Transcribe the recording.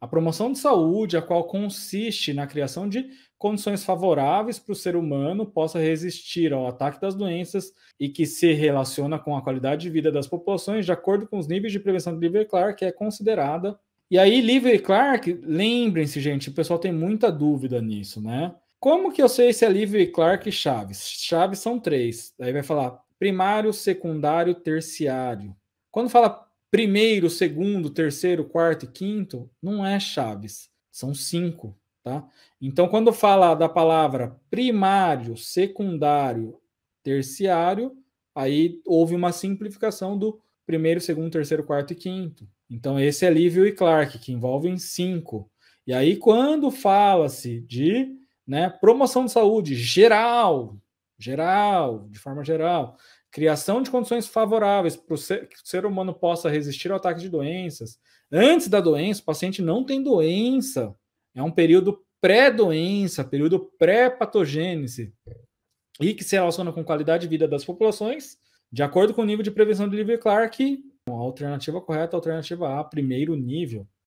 A promoção de saúde, a qual consiste na criação de condições favoráveis para o ser humano possa resistir ao ataque das doenças e que se relaciona com a qualidade de vida das populações, de acordo com os níveis de prevenção de Liver Clark, que é considerada. E aí, Liver Clark, lembrem-se, gente, o pessoal tem muita dúvida nisso, né? Como que eu sei se é Liver Clark e Chaves? Chaves são três. Aí vai falar primário, secundário, terciário. Quando fala primeiro, segundo, terceiro, quarto e quinto não é chaves, são cinco, tá? Então, quando fala da palavra primário, secundário, terciário, aí houve uma simplificação do primeiro, segundo, terceiro, quarto e quinto. Então, esse é Lívio e Clark, que envolvem cinco. E aí, quando fala-se de né, promoção de saúde geral, geral, de forma geral. Criação de condições favoráveis para que o ser humano possa resistir ao ataque de doenças. Antes da doença, o paciente não tem doença. É um período pré-doença, período pré-patogênese, e que se relaciona com qualidade de vida das populações, de acordo com o nível de prevenção de Livre Clark, a alternativa correta, a alternativa A, primeiro nível.